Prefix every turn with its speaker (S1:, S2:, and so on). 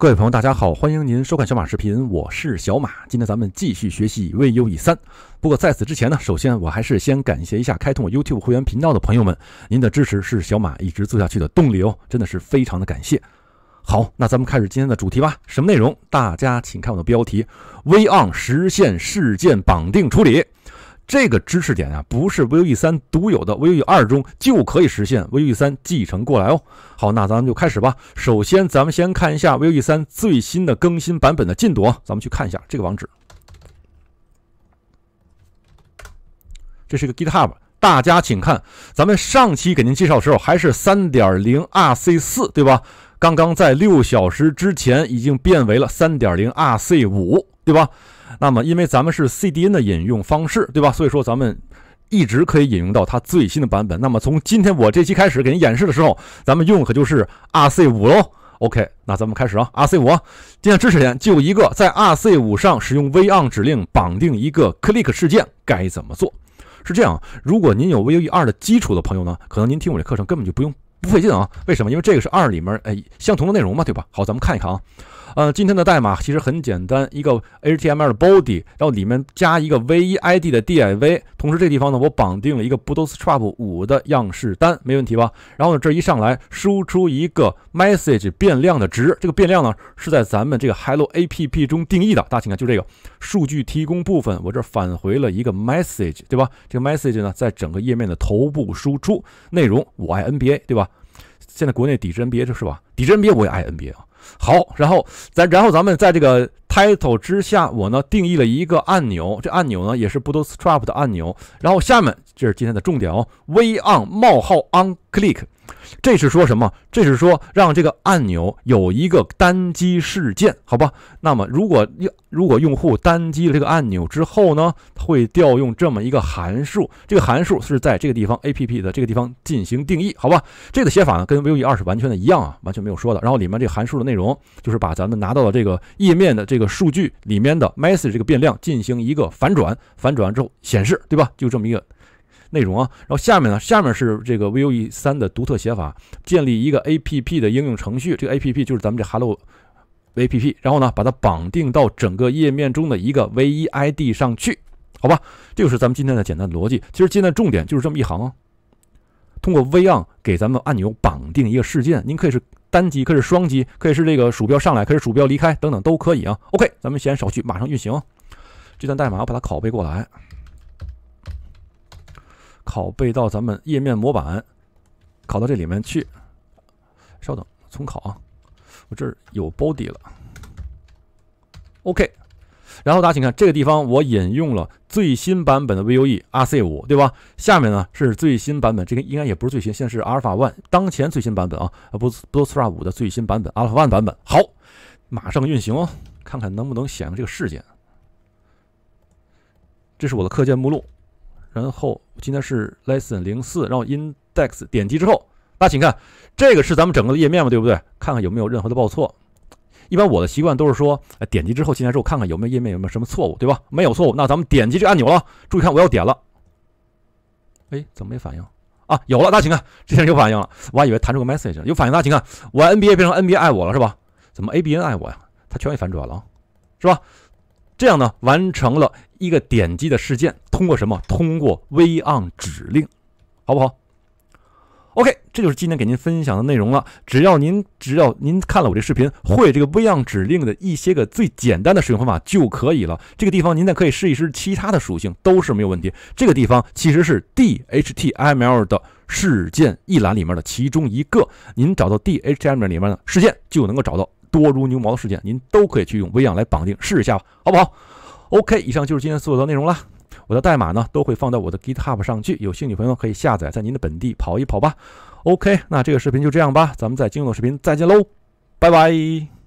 S1: 各位朋友，大家好，欢迎您收看小马视频，我是小马。今天咱们继续学习 Vue 三。不过在此之前呢，首先我还是先感谢一下开通我 YouTube 会员频道的朋友们，您的支持是小马一直做下去的动力哦，真的是非常的感谢。好，那咱们开始今天的主题吧。什么内容？大家请看我的标题：v on 实现事件绑定处理。这个知识点啊，不是 Vue 三独有的，Vue 二中就可以实现，Vue 三继承过来哦。好，那咱们就开始吧。首先，咱们先看一下 Vue 三最新的更新版本的进度，啊。咱们去看一下这个网址。这是个 GitHub，大家请看，咱们上期给您介绍的时候还是3.0 RC4，对吧？刚刚在六小时之前已经变为了3.0 RC5，对吧？那么，因为咱们是 CDN 的引用方式，对吧？所以说，咱们一直可以引用到它最新的版本。那么，从今天我这期开始给您演示的时候，咱们用可就是 RC 五喽。OK，那咱们开始啊，RC 五。今天知识点就一个，在 RC 五上使用 v o n 指令绑定一个 click 事件该怎么做？是这样，如果您有 Vue 二的基础的朋友呢，可能您听我这课程根本就不用。不费劲啊？为什么？因为这个是二里面哎相同的内容嘛，对吧？好，咱们看一看啊。呃，今天的代码其实很简单，一个 HTML 的 body，然后里面加一个 v 一 ID 的 DIV，同时这地方呢，我绑定了一个 Bootstrap 五的样式单，没问题吧？然后呢，这一上来输出一个 message 变量的值，这个变量呢是在咱们这个 HelloApp 中定义的。大家请看，就这个数据提供部分，我这返回了一个 message，对吧？这个 message 呢，在整个页面的头部输出内容，我爱 NBA，对吧？现在国内抵制 NBA 就是吧？抵制 NBA，我也爱 NBA 啊！好，然后咱然后咱们在这个 title 之下，我呢定义了一个按钮，这按钮呢也是 Bootstrap 的按钮。然后下面这是今天的重点哦 w on 冒号 on click。这是说什么？这是说让这个按钮有一个单击事件，好吧？那么如果用如果用户单击了这个按钮之后呢，会调用这么一个函数。这个函数是在这个地方 APP 的这个地方进行定义，好吧？这个写法呢跟 Vue 二是完全的一样啊，完全没有说的。然后里面这个函数的内容就是把咱们拿到的这个页面的这个数据里面的 message 这个变量进行一个反转，反转完之后显示，对吧？就这么一个。内容啊，然后下面呢，下面是这个 Vue 3的独特写法，建立一个 App 的应用程序，这个 App 就是咱们这 Hello App，然后呢，把它绑定到整个页面中的一个唯一 ID 上去，好吧？这就是咱们今天的简单逻辑，其实今天的重点就是这么一行啊，通过 Vue 给咱们按钮绑定一个事件，您可以是单击，可以是双击，可以是这个鼠标上来，可以是鼠标离开，等等都可以啊。OK，咱们先少去，马上运行这段代码，我把它拷贝过来。拷贝到咱们页面模板，拷到这里面去。稍等，重拷啊！我这儿有 body 了。OK，然后大家请看这个地方，我引用了最新版本的 Vue RC 五，对吧？下面呢是最新版本，这个应该也不是最新，现在是 Alpha One，当前最新版本啊！啊，不，Bootstrap 五的最新版本，Alpha One 版本。好，马上运行，哦，看看能不能响应这个事件。这是我的课件目录。然后今天是 lesson 零四，然后 index 点击之后，大家请看，这个是咱们整个的页面嘛，对不对？看看有没有任何的报错。一般我的习惯都是说，点击之后进来之后，看看有没有页面有没有什么错误，对吧？没有错误，那咱们点击这个按钮了，注意看，我要点了。哎，怎么没反应？啊，有了，大家请看，这下有反应了，我还以为弹出个 message，有反应，大家请看，我 NBA 变成 NBA 爱我了，是吧？怎么 ABN 爱我呀？它全给反转了，是吧？这样呢，完成了一个点击的事件。通过什么？通过 V on 指令，好不好？OK，这就是今天给您分享的内容了。只要您只要您看了我这视频，会这个 V on 指令的一些个最简单的使用方法就可以了。这个地方您再可以试一试其他的属性，都是没有问题。这个地方其实是 D H T M L 的事件一栏里面的其中一个。您找到 D H T M L 里面的事件，就能够找到多如牛毛的事件，您都可以去用 V on 来绑定试一下吧，好不好？OK，以上就是今天所有的内容了。我的代码呢，都会放到我的 GitHub 上去。有兴趣朋友可以下载，在您的本地跑一跑吧。OK，那这个视频就这样吧，咱们在今后的视频再见喽，拜拜。